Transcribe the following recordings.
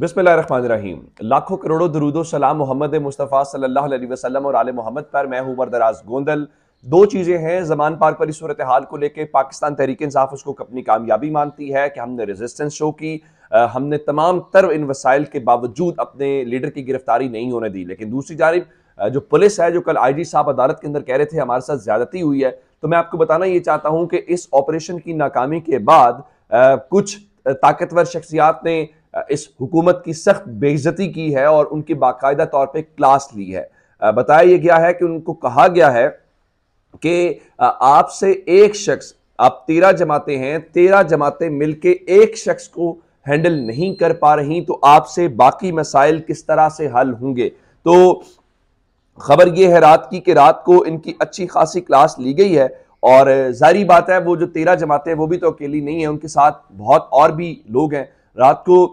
बिसमीम लाखों करोड़ों दरूदो सलाम मोहम्मद मुस्तफ़ा सल्लल्लाहु अलैहि वसल्लम और आल मोहम्मद पर मैं हूँ बरदराज गोंदल दो चीज़ें हैं जमान पार्क पर इस सूरत हाल को लेकर पाकिस्तान तहरीक इंसाफ उसको अपनी कामयाबी मानती है कि हमने रेजिस्टेंस शो की हमने तमाम तर इन वसाइल के बावजूद अपने लीडर की गिरफ्तारी नहीं होने दी लेकिन दूसरी जानब जो पुलिस है जो कल आई जी साहब अदालत के अंदर कह रहे थे हमारे साथ ज्यादती हुई है तो मैं आपको बताना ये चाहता हूँ कि इस ऑपरेशन की नाकामी के बाद कुछ ताकतवर शख्सियात ने इस हुकूमत की सख्त बेइज्जती की है और उनकी बाकायदा तौर पर क्लास ली है बताया गया है कि उनको कहा गया है कि आपसे एक शख्स आप तेरह जमाते हैं तेरह जमाते मिलके एक शख्स को हैंडल नहीं कर पा रही तो आपसे बाकी मसाइल किस तरह से हल होंगे तो खबर यह है रात की कि रात को इनकी अच्छी खासी क्लास ली गई है और जारी बात है वो जो तेरह जमाते हैं वो भी तो अकेली नहीं है उनके साथ बहुत और भी लोग हैं रात को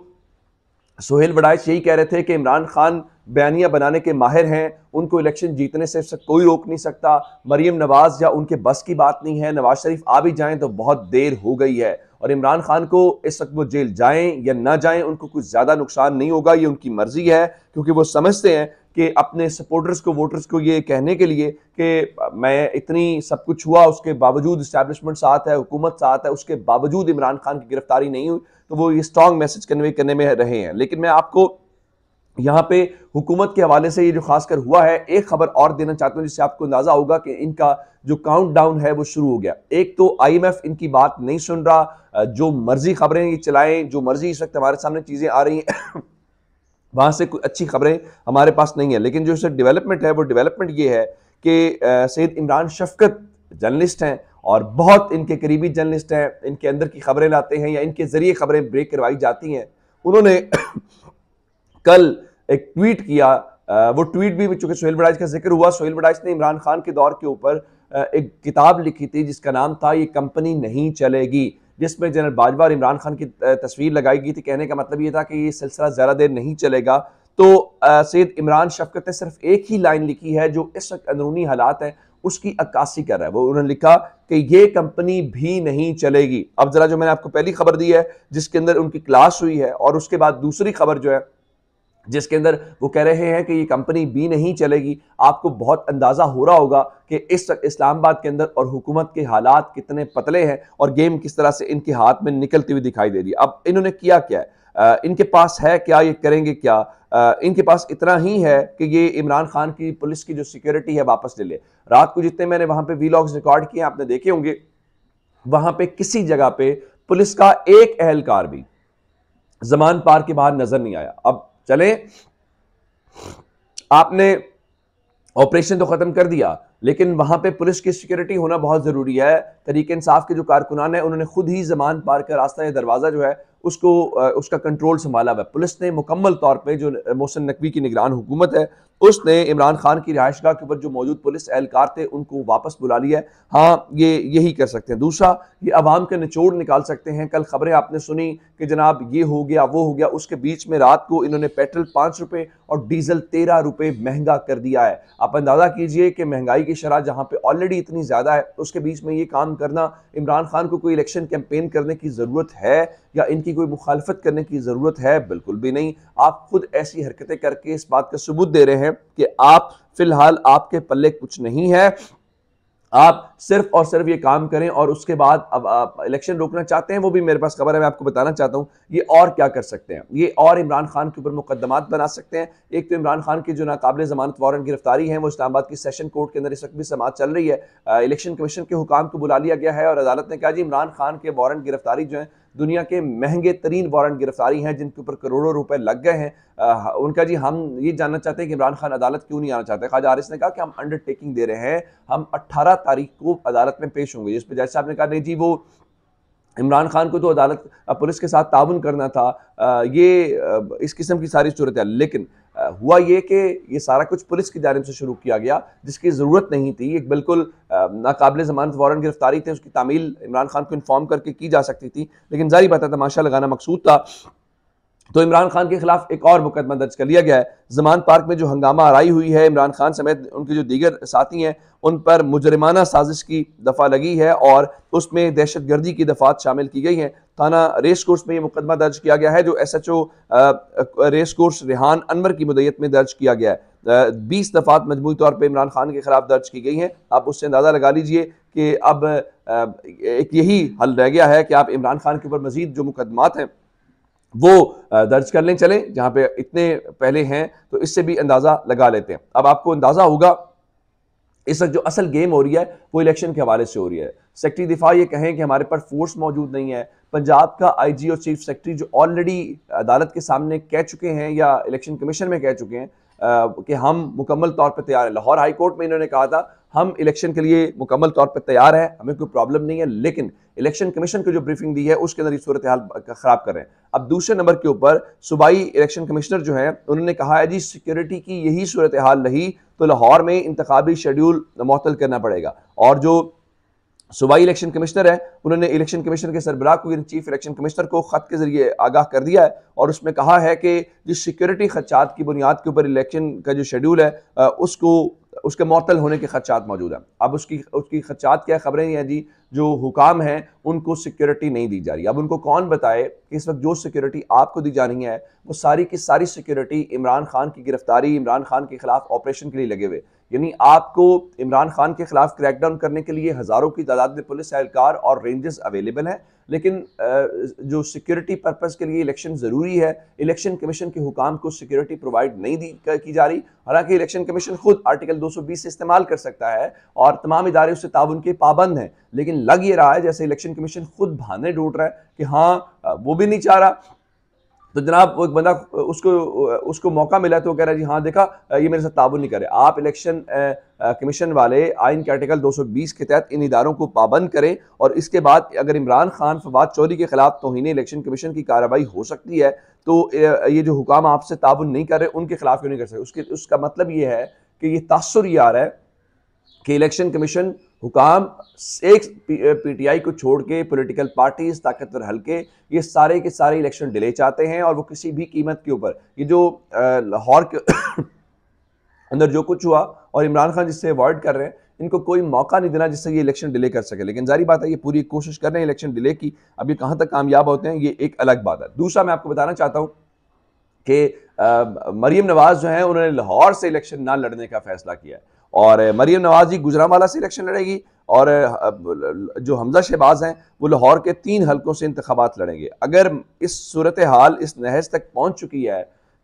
सोहेल बडाइच यही कह रहे थे कि इमरान खान बयानियाँ बनाने के माहिर हैं उनको इलेक्शन जीतने से कोई रोक नहीं सकता मरीम नवाज़ या उनके बस की बात नहीं है नवाज शरीफ आ भी जाएं तो बहुत देर हो गई है और इमरान खान को इस वक्त वो जेल जाएं या ना जाएं उनको कुछ ज़्यादा नुकसान नहीं होगा ये उनकी मर्ज़ी है क्योंकि वो समझते हैं कि अपने सपोर्टर्स को वोटर्स को ये कहने के लिए कि मैं इतनी सब कुछ हुआ उसके बावजूद इस्टेबलिशमेंट साथ है हुकूमत साथ है उसके बावजूद इमरान खान की गिरफ्तारी नहीं हुई तो वो ये स्ट्रॉन्ग मैसेज कन्वे करने में रहे हैं लेकिन मैं आपको यहाँ पे हुकूमत के हवाले से ये जो खासकर हुआ है एक खबर और देना चाहता हूँ जिससे आपको अंदाजा होगा कि इनका जो काउंटडाउन है वो शुरू हो गया एक तो आईएमएफ इनकी बात नहीं सुन रहा जो मर्जी खबरें चलाएं जो मर्जी इस वक्त हमारे सामने चीज़ें आ रही हैं वहाँ से कुछ अच्छी खबरें हमारे पास नहीं है लेकिन जो इससे डेवलपमेंट है वो डेवलपमेंट ये है कि सैद इमरान शफकत जर्नलिस्ट हैं और बहुत इनके करीबी जर्नलिस्ट हैं इनके अंदर की खबरें लाते हैं या इनके ज़रिए खबरें ब्रेक करवाई जाती हैं उन्होंने कल एक ट्वीट किया वो ट्वीट भी चूंकि सोहेल बड़ाइज का जिक्र हुआ सोहेल बड़ाइज ने इमरान खान के दौर के ऊपर एक किताब लिखी थी जिसका नाम था ये कंपनी नहीं चलेगी जिसमें जनरल बाजवा और इमरान खान की तस्वीर लगाई गई थी कहने का मतलब ये था कि ये सिलसिला ज़्यादा देर नहीं चलेगा तो सैद इमरान शफकत ने सिर्फ एक ही लाइन लिखी है जो इस वक्त अंदरूनी हालात हैं उसकी अक्कासी कर रहा है वो उन्होंने लिखा कि ये कंपनी भी नहीं चलेगी अब जरा जो मैंने आपको पहली खबर दी है जिसके अंदर उनकी क्लास हुई है और उसके बाद दूसरी खबर जो है जिसके अंदर वो कह रहे हैं कि ये कंपनी भी नहीं चलेगी आपको बहुत अंदाज़ा हो रहा होगा कि इस वक्त इस्लामाबाद के अंदर और हुकूमत के हालात कितने पतले हैं और गेम किस तरह से इनके हाथ में निकलती हुई दिखाई दे रही है अब इन्होंने किया क्या है आ, इनके पास है क्या ये करेंगे क्या आ, इनके पास इतना ही है कि ये इमरान खान की पुलिस की जो सिक्योरिटी है वापस ले ले रात को जितने मैंने वहाँ पे वीलॉग्स रिकॉर्ड किए आपने देखे होंगे वहाँ पे किसी जगह पे पुलिस का एक अहलकार भी जमान पार के बाहर नजर नहीं आया अब चले आपने ऑपरेशन तो खत्म कर दिया लेकिन वहां पे पुलिस की सिक्योरिटी होना बहुत ज़रूरी है तरीके इंसाफ के जो कारकुनान है उन्होंने खुद ही जमान पार कर रास्ता या दरवाज़ा जो है उसको उसका कंट्रोल संभाला हुआ पुलिस ने मुकम्मल तौर पे जो मोहसिन नकवी की निगरान हुकूमत है उसने इमरान खान की रिहाइशगाह के ऊपर जो मौजूद पुलिस एहलकार थे उनको वापस बुला लिया हाँ ये यही कर सकते हैं दूसरा ये अवाम के निचोड़ निकाल सकते हैं कल खबरें आपने सुनी कि जनाब ये हो गया वो हो गया उसके बीच में रात को इन्होंने पेट्रोल पाँच रुपये और डीजल तेरह रुपये महंगा कर दिया है आप अंदाज़ा कीजिए कि महंगाई की शरह जहाँ पर ऑलरेडी इतनी ज़्यादा है उसके बीच में ये काम करना इमरान खान को कोई इलेक्शन कैंपेन करने की ज़रूरत है या इनकी कोई मुखालफत करने की ज़रूरत है बिल्कुल भी नहीं आप खुद ऐसी हरकतें करके इस बात का सबूत दे रहे हैं हैं कि आप फिलहाल आपके पल्ले कुछ नहीं है आप सिर्फ और सिर्फ ये काम करें और उसके बाद अब आप इलेक्शन रोकना चाहते हैं वो भी मेरे पास खबर है मैं आपको बताना चाहता हूँ ये और क्या कर सकते हैं ये और इमरान खान के ऊपर मुकदमात बना सकते हैं एक तो इमरान खान की जो नाकबिल जमानत वारंट गिरफ्तारी है वो इस्लामाबाद की सेशन कोर्ट के अंदर इस वक्त भी समाज चल रही है इलेक्शन कमीशन के हुकाम को बुला लिया गया है और अदालत ने कहा जी इमरान खान के वारंट गिरफ्तारी जो है दुनिया के महंगे तरीन वारंट गिरफ्तारी हैं जिनके ऊपर करोड़ों रुपए लग गए हैं उनका जी हम ये जानना चाहते हैं कि इमरान खान अदालत क्यों नहीं आना चाहते खाजा आरिस ने कहा कि हम अंडरटेकिंग दे रहे हैं हम अट्ठारह तारीख को अदालत में पेश होंगे जिस पर जज साहब ने कहा नहीं जी वो इमरान खान को तो अदालत पुलिस के साथ ताउन करना था ये इस किस्म की सारी सूरत है लेकिन हुआ ये कि ये सारा कुछ पुलिस की जानब से शुरू किया गया जिसकी ज़रूरत नहीं थी एक बिल्कुल नाकबिल ज़मानत वारंट गिरफ्तारी थे उसकी तामील इमरान खान को इन्फॉर्म करके की जा सकती थी लेकिन जारी बात है तमाशा लगाना मकसूद था तो इमरान खान के खिलाफ एक और मुकदमा दर्ज कर लिया गया है जमान पार्क में जो हंगामा आरई हुई है इमरान खान समेत उनके जो दीगर साथी हैं उन पर मुजरमाना साजिश की दफ़ा लगी है और उसमें दहशत गर्दी की दफ़ात शामिल की गई हैं थाना रेस कोर्स में ये मुकदमा दर्ज किया गया है जो S H O race course Rihan Anwar की मुदयत में दर्ज किया गया है बीस दफात मजमू तौर पर इमरान खान के खिलाफ दर्ज की गई हैं आप उससे अंदाज़ा लगा लीजिए कि अब एक यही हल रह गया है कि आप इमरान खान के ऊपर मजीद जो मुकदमात हैं वो दर्ज कर लें चलें जहां पे इतने पहले हैं तो इससे भी अंदाज़ा लगा लेते हैं अब आपको अंदाज़ा होगा इस वक्त जो असल गेम हो रही है वो इलेक्शन के हवाले से हो रही है सेक्रेटरी दिफा ये कहें कि हमारे पास फोर्स मौजूद नहीं है पंजाब का आईजी और चीफ सेक्रेटरी जो ऑलरेडी अदालत के सामने कह चुके हैं या इलेक्शन कमीशन में कह चुके हैं कि हम मुकम्मल तौर पर तैयार हैं लाहौर हाई कोर्ट में इन्होंने कहा था हम इलेक्शन के लिए मुकम्मल तौर पर तैयार है हमें कोई प्रॉब्लम नहीं है लेकिन इलेक्शन कमीशन को जो ब्रीफिंग दी है उसके अंदर ये सूरत हाल खराब कर रहे हैं अब दूसरे नंबर के ऊपर सूबाई इलेक्शन कमिश्नर जो है उन्होंने कहा है जी सिक्योरिटी की यही सूरत हाल रही तो लाहौर में इंतबी शेड्यूल मअतल करना पड़ेगा और जो सूबाई इलेक्शन कमिश्नर है उन्होंने इलेक्शन कमिश्नर के सरबराह को चीफ इलेक्शन कमिश्नर को खत के जरिए आगाह कर दिया है और उसमें कहा है कि जो सिक्योरिटी खदशात की बुनियाद के ऊपर इलेक्शन का जो शेड्यूल है उसको उसके मअतल होने के खदशात मौजूद हैं अब उसकी उसकी खदशात क्या खबरें हैं जी जो हुकाम हैं उनको सिक्योरिटी नहीं दी जा रही अब उनको कौन बताए कि इस वक्त जो सिक्योरिटी आपको दी जा रही है वो सारी की सारी सिक्योरिटी इमरान खान की गिरफ्तारी इमरान खान के खिलाफ ऑपरेशन के लिए लगे हुए यानी आपको इमरान खान के खिलाफ क्रैकडाउन करने के लिए हज़ारों की तादाद में पुलिस एहलकार और रेंजर्स अवेलेबल हैं लेकिन जो सिक्योरिटी पर्पस के लिए इलेक्शन ज़रूरी है इलेक्शन कमीशन के हुकाम को सिक्योरिटी प्रोवाइड नहीं दी की जा रही हालांकि इलेक्शन कमीशन खुद आर्टिकल 220 से इस्तेमाल कर सकता है और तमाम इदारे उससे ताउन के पाबंद हैं लेकिन लग ये रहा है जैसे इलेक्शन कमीशन खुद भाने ढूंढ रहा है कि हाँ वो भी नहीं चाह रहा तो जनाब वो एक बंदा उसको उसको मौका मिला तो वो कह रहा है जी हाँ देखा ये मेरे साथ ताबन नहीं करे आप इलेक्शन कमीशन वाले आइन के आर्टिकल 220 के तहत इन इदारों को पाबंद करें और इसके बाद अगर इमरान खान फवाद चौधरी के खिलाफ तोहनी इलेक्शन कमीशन की कार्रवाई हो सकती है तो ये जो हुकाम आपसे ताबन नहीं कर रहे उनके खिलाफ क्यों नहीं कर सकते उसके उसका मतलब ये है कि ये तासर ये आ रहा है कि इलेक्शन कमीशन हुकाम एक पीटीआई को छोड़ के पोलिटिकल पार्टीज ताकतवर हल्के ये सारे के सारे इलेक्शन डिले चाहते हैं और वो किसी भी कीमत के ऊपर ये जो लाहौर के अंदर जो कुछ हुआ और इमरान खान जिससे अवॉइड कर रहे हैं इनको कोई मौका नहीं देना जिससे ये इलेक्शन डिले कर सके लेकिन जारी बात है ये पूरी कोशिश कर रहे हैं इलेक्शन डिले की अब ये कहाँ तक कामयाब होते हैं ये एक अलग बात है दूसरा मैं आपको बताना चाहता हूँ कि मरीम नवाज़ जो हैं उन्होंने लाहौर से इलेक्शन ना लड़ने का फैसला किया है और मरीम नवाज जी गुजरावाला से इलेक्शन लड़ेगी और जो हमजा शहबाज हैं वो लाहौर के तीन हलकों से इंतबात लड़ेंगे अगर इस सूरत हाल इस नहज तक पहुँच चुकी है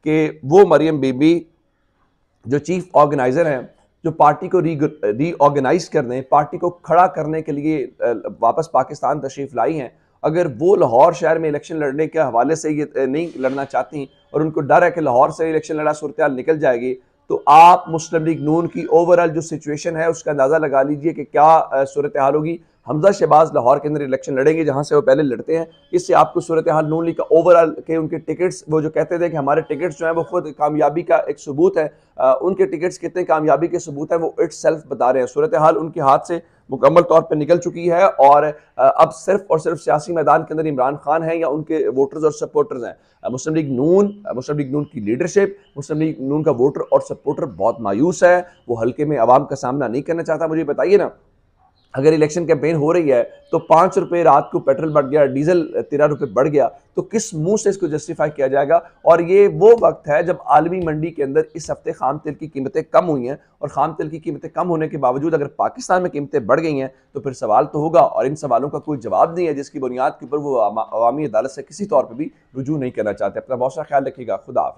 कि वो मरीम बीबी जो चीफ ऑर्गेनाइज़र हैं जो पार्टी को री रीऑर्गेनाइज करने पार्टी को खड़ा करने के लिए वापस पाकिस्तान तशरीफ़ लाई हैं अगर वो लाहौर शहर में इलेक्शन लड़ने के हवाले से ये नहीं लड़ना चाहती और उनको डर है कि लाहौर से इलेक्शन लड़ा सूरत निकल जाएगी तो आप मुस्लिम लीग नून की ओवरऑल जो सिचुएशन है उसका अंदाज़ा लगा लीजिए कि क्या सूरत हाल होगी हमजा शहबाज लाहौर के अंदर इलेक्शन लड़ेंगे जहाँ से वो पहले लड़ते हैं इससे आपको सूरत हाल नून लीग का ओवरऑल के उनके टिकट्स वो जो कहते थे कि हमारे टिकट्स जो हैं वो खुद कामयाबी का एक सबूत है आ, उनके टिकट्स कितने कामयाबी के सबूत हैं वो इट सेल्फ बता रहे हैं सूरत हाल उनके हाथ से मुकम्मल तौर पर निकल चुकी है और अब सिर्फ और सिर्फ सियासी मैदान के अंदर इमरान खान हैं या उनके वोटर्स और सपोर्टर्स हैं मुस्लिम लीग नून मुस्लिम लीग नून की लीडरशिप मुस्लिम लीग नून का वोटर और सपोर्टर बहुत मायूस है वो हल्के में आवाम का सामना नहीं करना चाहता मुझे बताइए ना अगर इलेक्शन कैंपेन हो रही है तो पाँच रुपये रात को पेट्रोल बढ़ गया डीजल तेरह रुपये बढ़ गया तो किस मुंह से इसको जस्टिफाई किया जाएगा और ये वो वक्त है जब आलमी मंडी के अंदर इस हफ्ते खाम तेल की कीमतें कम हुई हैं और खाम तेल की कीमतें कम होने के बावजूद अगर पाकिस्तान में कीमतें बढ़ गई हैं तो फिर सवाल तो होगा और इन सवालों का कोई जवाब नहीं है जिसकी बुनियाद के ऊपर वो अवामी अदालत से किसी तौर पर भी रुझू नहीं करना चाहते अपना बहुत सा ख्याल रखिएगा खुदा